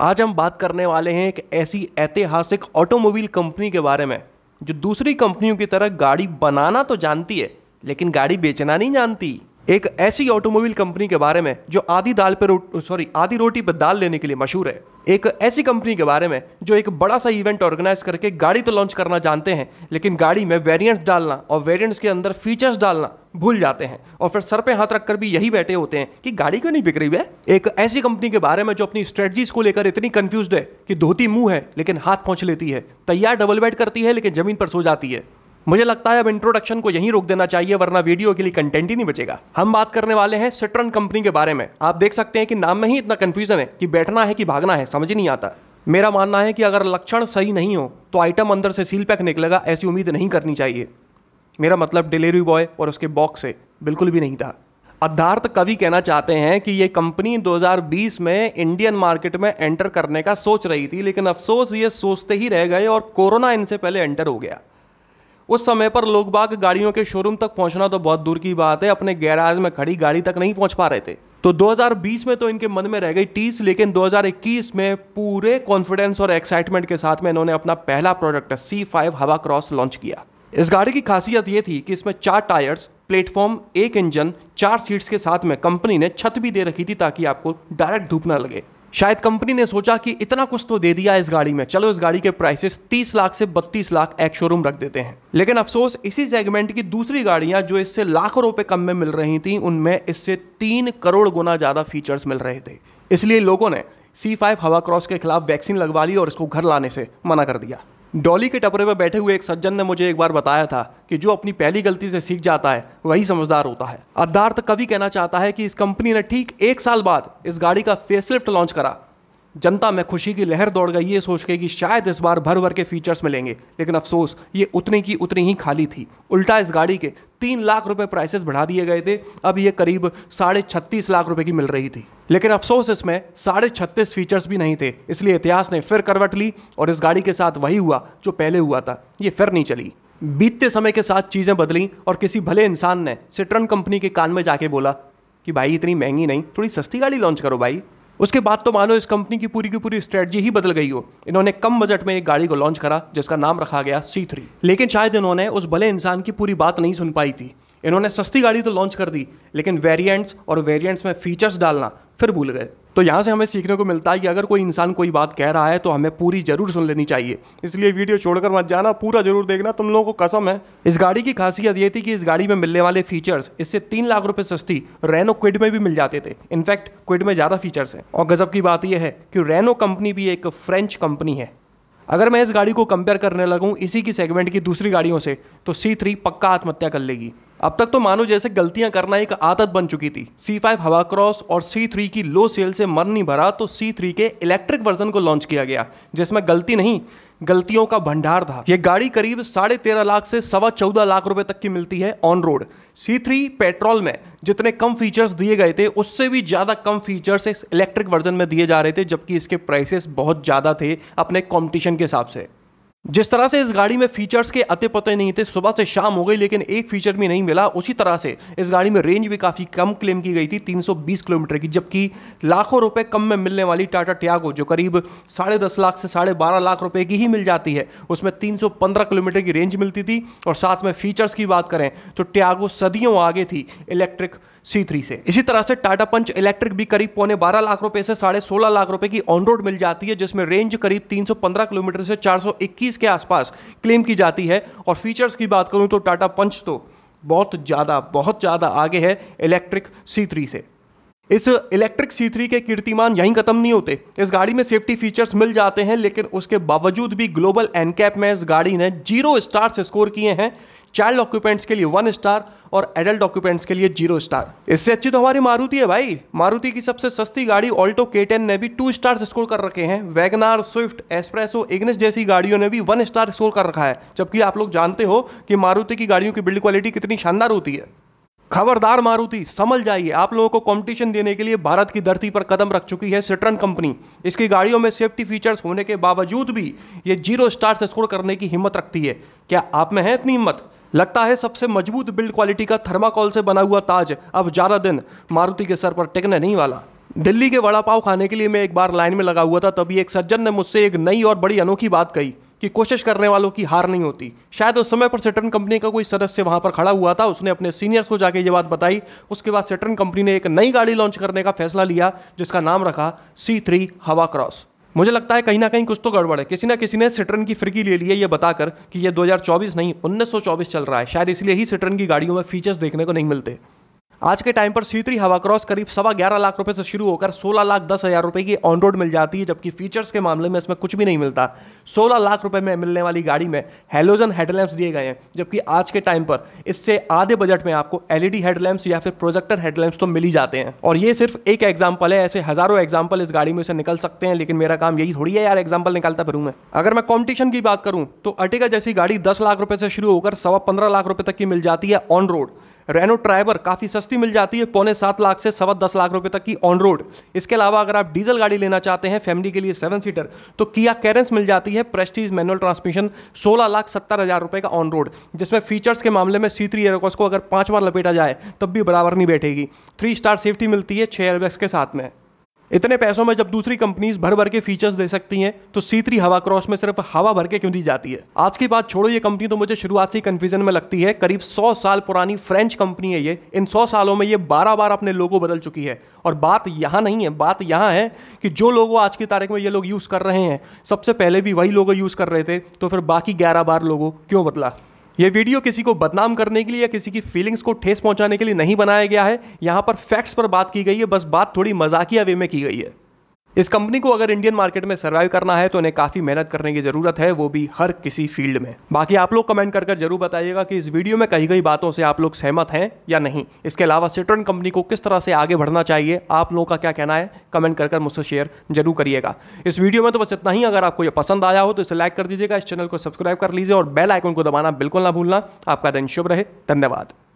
आज हम बात करने वाले हैं एक ऐसी ऐतिहासिक ऑटोमोबाइल कंपनी के बारे में जो दूसरी कंपनियों की तरह गाड़ी बनाना तो जानती है लेकिन गाड़ी बेचना नहीं जानती एक ऐसी ऑटोमोबाइल कंपनी के बारे में जो आधी दाल पर सॉरी आधी रोटी पर दाल लेने के लिए मशहूर है एक ऐसी कंपनी के बारे में जो एक बड़ा सा इवेंट ऑर्गेनाइज करके गाड़ी तो लॉन्च करना जानते हैं लेकिन गाड़ी में वेरिएंट्स डालना और वेरिएंट्स के अंदर फीचर्स डालना भूल जाते हैं और फिर सर पे हाथ रखकर भी यही बैठे होते हैं कि गाड़ी क्यों नहीं बिक रही है एक ऐसी कंपनी के बारे में जो अपनी स्ट्रेटजीज को लेकर इतनी कंफ्यूज है कि धोती मुंह है लेकिन हाथ पहुंच लेती है तैयार डबल बेड करती है लेकिन जमीन पर सो जाती है मुझे लगता है अब इंट्रोडक्शन को यहीं रोक देना चाहिए वरना वीडियो के लिए कंटेंट ही नहीं बचेगा हम बात करने वाले हैं सिट्रन कंपनी के बारे में आप देख सकते हैं कि नाम में ही इतना कन्फ्यूजन है कि बैठना है कि भागना है समझ नहीं आता मेरा मानना है कि अगर लक्षण सही नहीं हो तो आइटम अंदर से सील पैक निकलेगा ऐसी उम्मीद नहीं करनी चाहिए मेरा मतलब डिलीवरी बॉय और उसके बॉक्स से बिल्कुल भी नहीं था अद्धार्थ कवि कहना चाहते हैं कि ये कंपनी 2020 में इंडियन मार्केट में एंटर करने का सोच रही थी लेकिन अफसोस ये सोचते ही रह गए और कोरोना इनसे पहले एंटर हो गया उस समय पर लोग बाग गाड़ियों के शोरूम तक पहुंचना तो बहुत दूर की बात है अपने गैराज में खड़ी गाड़ी तक नहीं पहुंच पा रहे थे तो 2020 में तो इनके मन में रह गई टीस लेकिन 2021 में पूरे कॉन्फिडेंस और एक्साइटमेंट के साथ में इन्होंने अपना पहला प्रोडक्ट सी फाइव हवा क्रॉस लॉन्च किया इस गाड़ी की खासियत ये थी कि इसमें चार टायर्स प्लेटफॉर्म एक इंजन चार सीट्स के साथ में कंपनी ने छत भी दे रखी थी ताकि आपको डायरेक्ट धूप ना लगे शायद कंपनी ने सोचा कि इतना कुछ तो दे दिया इस गाड़ी में चलो इस गाड़ी के प्राइसेस 30 लाख से 32 लाख एक शोरूम रख देते हैं लेकिन अफसोस इसी सेगमेंट की दूसरी गाड़ियां जो इससे लाखों रुपए कम में मिल रही थी उनमें इससे तीन करोड़ गुना ज़्यादा फीचर्स मिल रहे थे इसलिए लोगों ने सी फाइव हवा क्रॉस के खिलाफ वैक्सीन लगवा ली और इसको घर लाने से मना कर दिया डॉली के टपरे पर बैठे हुए एक सज्जन ने मुझे एक बार बताया था कि जो अपनी पहली गलती से सीख जाता है वही समझदार होता है अद्धार्थ कवि कहना चाहता है कि इस कंपनी ने ठीक एक साल बाद इस गाड़ी का फेसलिफ्ट लॉन्च करा जनता में खुशी की लहर दौड़ गई ये सोच के कि शायद इस बार भर भर के फीचर्स मिलेंगे लेकिन अफसोस ये उतनी की उतनी ही खाली थी उल्टा इस गाड़ी के तीन लाख रुपए प्राइसेस बढ़ा दिए गए थे अब ये करीब साढ़े छत्तीस लाख रुपए की मिल रही थी लेकिन अफसोस इसमें साढ़े छत्तीस फीचर्स भी नहीं थे इसलिए इतिहास ने फिर करवट ली और इस गाड़ी के साथ वही हुआ जो पहले हुआ था ये फिर नहीं चली बीतते समय के साथ चीज़ें बदली और किसी भले इंसान ने सिट्रन कंपनी के कान में जाके बोला कि भाई इतनी महंगी नहीं थोड़ी सस्ती गाड़ी लॉन्च करो भाई उसके बाद तो मानो इस कंपनी की पूरी की पूरी स्ट्रेटजी ही बदल गई हो इन्होंने कम बजट में एक गाड़ी को लॉन्च करा जिसका नाम रखा गया सी थ्री लेकिन शायद इन्होंने उस भले इंसान की पूरी बात नहीं सुन पाई थी इन्होंने सस्ती गाड़ी तो लॉन्च कर दी लेकिन वेरिएंट्स और वेरिएंट्स में फीचर्स डालना फिर भूल गए तो यहाँ से हमें सीखने को मिलता है कि अगर कोई इंसान कोई बात कह रहा है तो हमें पूरी जरूर सुन लेनी चाहिए इसलिए वीडियो छोड़कर मत जाना पूरा जरूर देखना तुम लोगों को कसम है इस गाड़ी की खासियत ये थी कि इस गाड़ी में मिलने वाले फीचर्स इससे तीन लाख रुपये सस्ती रेनो क्विड में भी मिल जाते थे इनफैक्ट क्विड में ज़्यादा फीचर्स हैं और गजब की बात यह है कि रेनो कंपनी भी एक फ्रेंच कंपनी है अगर मैं इस गाड़ी को कंपेयर करने लगूँ इसी की सेगमेंट की दूसरी गाड़ियों से तो सी थ्री पक्का आत्महत्या कर लेगी अब तक तो मानो जैसे गलतियां करना एक आदत बन चुकी थी C5 फाइव हवा क्रॉस और C3 की लो सेल से मन नहीं भरा तो C3 के इलेक्ट्रिक वर्जन को लॉन्च किया गया जिसमें गलती नहीं गलतियों का भंडार था यह गाड़ी करीब साढ़े तेरह लाख से सवा चौदह लाख रुपए तक की मिलती है on road C three petrol में जितने कम फीचर्स दिए गए थे उससे भी ज़्यादा कम फीचर्स इस इलेक्ट्रिक वर्जन में दिए जा रहे थे जबकि इसके प्राइसेस बहुत ज़्यादा थे अपने कॉम्पिटिशन के हिसाब से जिस तरह से इस गाड़ी में फीचर्स के अते पते नहीं थे सुबह से शाम हो गई लेकिन एक फीचर भी नहीं मिला उसी तरह से इस गाड़ी में रेंज भी काफ़ी कम क्लेम की गई थी 320 किलोमीटर की जबकि लाखों रुपए कम में मिलने वाली टाटा ट्यागो जो करीब साढ़े दस लाख से साढ़े बारह लाख रुपए की ही मिल जाती है उसमें तीन किलोमीटर की रेंज मिलती थी और साथ में फीचर्स की बात करें तो ट्यागो सदियों आगे थी इलेक्ट्रिक सी थ्री से इसी तरह से टाटा पंच इलेक्ट्रिक भी करीब पौने बारह लाख रुपए से साढ़े सोलह लाख रुपए की ऑन रोड मिल जाती है जिसमें रेंज करीब 315 किलोमीटर से 421 के आसपास क्लेम की जाती है और फीचर्स की बात करूं तो टाटा पंच तो बहुत ज़्यादा बहुत ज़्यादा आगे है इलेक्ट्रिक सी थ्री से इस इलेक्ट्रिक C3 के कीर्तिमान यहीं खत्म नहीं होते इस गाड़ी में सेफ्टी फीचर्स मिल जाते हैं लेकिन उसके बावजूद भी ग्लोबल एनकैप में इस गाड़ी ने जीरो स्टार से स्कोर किए हैं चाइल्ड ऑक्यूपेंट्स के लिए वन स्टार और एडल्ट ऑक्यूपेंट्स के लिए जीरो स्टार इससे अच्छी तो हमारी मारुति है भाई मारुति की सबसे सस्ती गाड़ी ऑल्टो के टेन ने भी टू स्टार स्कोर कर रखे हैं वैगनार स्विफ्ट एस्प्रेसो इग्निस जैसी गाड़ियों ने भी वन स्टार स्कोर कर रखा है जबकि आप लोग जानते हो कि मारुति की गाड़ियों की बिल्ड क्वालिटी कितनी शानदार होती है खबरदार मारुति समझ जाइए आप लोगों को कंपटीशन देने के लिए भारत की धरती पर कदम रख चुकी है सिट्रन कंपनी इसकी गाड़ियों में सेफ्टी फीचर्स होने के बावजूद भी ये जीरो स्टार से स्कोर करने की हिम्मत रखती है क्या आप में है इतनी हिम्मत लगता है सबसे मजबूत बिल्ड क्वालिटी का थर्माकोल से बना हुआ ताज अब ज़्यादा दिन मारुति के सर पर टिकने नहीं वाला दिल्ली के वड़ा पाव खाने के लिए मैं एक बार लाइन में लगा हुआ था तभी एक सज्जन ने मुझसे एक नई और बड़ी अनोखी बात कही कि कोशिश करने वालों की हार नहीं होती शायद उस समय पर सेटर्न कंपनी का कोई सदस्य वहां पर खड़ा हुआ था उसने अपने सीनियर्स को जाके ये बात बताई उसके बाद सेटर्न कंपनी ने एक नई गाड़ी लॉन्च करने का फैसला लिया जिसका नाम रखा सी थ्री हवा क्रॉस मुझे लगता है कहीं ना कहीं कुछ तो गड़बड़ है किसी ना किसी ने सिट्रन की फिरकी ले ली है ये बताकर कि ये 2024 नहीं 1924 चल रहा है शायद इसलिए ही सिट्रन की गाड़ियों में फीचर्स देखने को नहीं मिलते आज के टाइम पर सीतरी हवा क्रॉस करीब सवा ग्यारह लाख रुपए से शुरू होकर सोलह लाख दस हज़ार रुपए की ऑन रोड मिल जाती है जबकि फीचर्स के मामले में इसमें कुछ भी नहीं मिलता सोलह लाख रुपए में मिलने वाली गाड़ी में हेलोजन हेडलैम्प्स दिए गए हैं जबकि आज के टाइम पर इससे आधे बजट में आपको एलईडी हेडलैम्प्स e या फिर प्रोजेक्टर हेडलैम्प्स तो मिल ही जाते हैं और ये सिर्फ एक एग्जाम्पल है ऐसे हज़ारों एग्जाम्पल इस गाड़ी में से निकल सकते हैं लेकिन मेरा काम यही थोड़ी है यार एग्जाम्पल निकालता फिर मैं अगर मैं कॉम्पिटिशन की बात करूँ तो अटेगा जैसी गाड़ी दस लाख रुपए से शुरू होकर सवा पंद्रह लाख रुपये तक की मिल जाती है ऑन रोड रेनो ट्राइवर काफ़ी सस्ती मिल जाती है पौने सात लाख से सवा दस लाख रुपये तक की ऑन रोड इसके अलावा अगर आप डीजल गाड़ी लेना चाहते हैं फैमिली के लिए सेवन सीटर तो किया कैरेंस मिल जाती है प्रेस्टीज मैनुअल ट्रांसमिशन सोलह लाख सत्तर हज़ार रुपये का ऑन रोड जिसमें फीचर्स के मामले में सी थ्री एयरकॉस को अगर पाँच बार लपेटा जाए तब भी बराबर नहीं बैठेगी थ्री स्टार सेफ्टी मिलती है छः एयरबैग्स के साथ में इतने पैसों में जब दूसरी कंपनीज भर भर के फीचर्स दे सकती हैं तो सी थ्री हवा क्रॉस में सिर्फ हवा भर के क्यों दी जाती है आज की बात छोड़ो ये कंपनी तो मुझे शुरुआत से कंफ्यूजन में लगती है करीब 100 साल पुरानी फ्रेंच कंपनी है ये इन 100 सालों में ये बारह बार अपने लोगो बदल चुकी है और बात यहाँ नहीं है बात यहाँ है कि जो लोगो आज की तारीख में ये लोग यूज़ कर रहे हैं सबसे पहले भी वही लोगो यूज़ कर रहे थे तो फिर बाकी ग्यारह बार लोगो क्यों बदला यह वीडियो किसी को बदनाम करने के लिए या किसी की फीलिंग्स को ठेस पहुंचाने के लिए नहीं बनाया गया है यहाँ पर फैक्ट्स पर बात की गई है बस बात थोड़ी मजाकिया वे में की गई है इस कंपनी को अगर इंडियन मार्केट में सर्वाइव करना है तो इन्हें काफ़ी मेहनत करने की ज़रूरत है वो भी हर किसी फील्ड में बाकी आप लोग कमेंट कर जरूर बताइएगा कि इस वीडियो में कही गई बातों से आप लोग सहमत हैं या नहीं इसके अलावा सिट्रन कंपनी को किस तरह से आगे बढ़ना चाहिए आप लोगों का क्या कहना है कमेंट कर मुझसे शेयर जरूर करिएगा इस वीडियो में तो बस इतना ही अगर आपको यह पसंद आया हो तो इसे लाइक कर दीजिएगा इस चैनल को सब्सक्राइब कर लीजिए और बेल आइकन को दबाना बिल्कुल ना भूलना आपका दिन शुभ रहे धन्यवाद